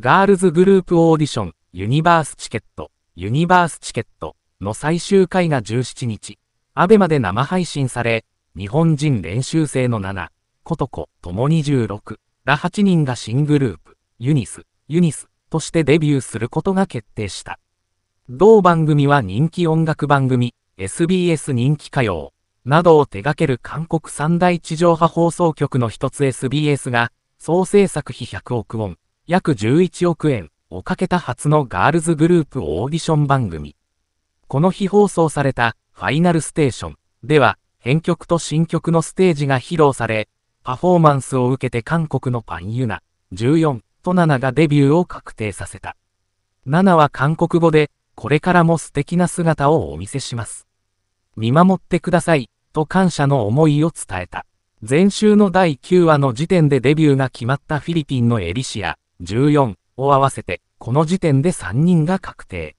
ガールズグループオーディション、ユニバースチケット、ユニバースチケットの最終回が17日、アベマで生配信され、日本人練習生の7、ことこ、とも26ら8人が新グループ、ユニス、ユニスとしてデビューすることが決定した。同番組は人気音楽番組、SBS 人気歌謡、などを手掛ける韓国三大地上波放送局の一つ SBS が、総制作費100億ウォン、約11億円をかけた初のガールズグループオーディション番組。この日放送されたファイナルステーションでは、編曲と新曲のステージが披露され、パフォーマンスを受けて韓国のパンユナ、14と7がデビューを確定させた。7は韓国語で、これからも素敵な姿をお見せします。見守ってください、と感謝の思いを伝えた。前週の第9話の時点でデビューが決まったフィリピンのエリシア、14を合わせて、この時点で3人が確定。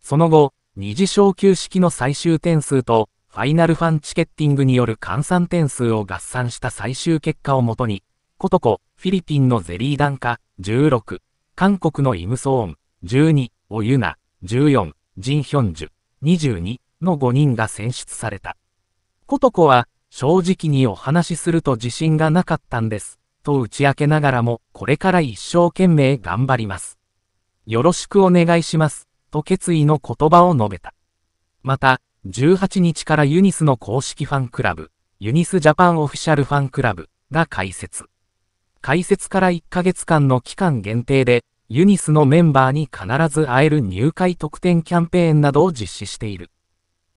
その後、二次昇級式の最終点数と、ファイナルファンチケッティングによる換算点数を合算した最終結果をもとに、コトコ、フィリピンのゼリー団化、16、韓国のイムソーン、12、オユナ、14、ジンヒョンジュ、22の5人が選出された。コトコは、正直にお話しすると自信がなかったんです。と打ち明けながらも、これから一生懸命頑張ります。よろしくお願いします、と決意の言葉を述べた。また、18日からユニスの公式ファンクラブ、ユニスジャパンオフィシャルファンクラブが開設。開設から1ヶ月間の期間限定で、ユニスのメンバーに必ず会える入会特典キャンペーンなどを実施している。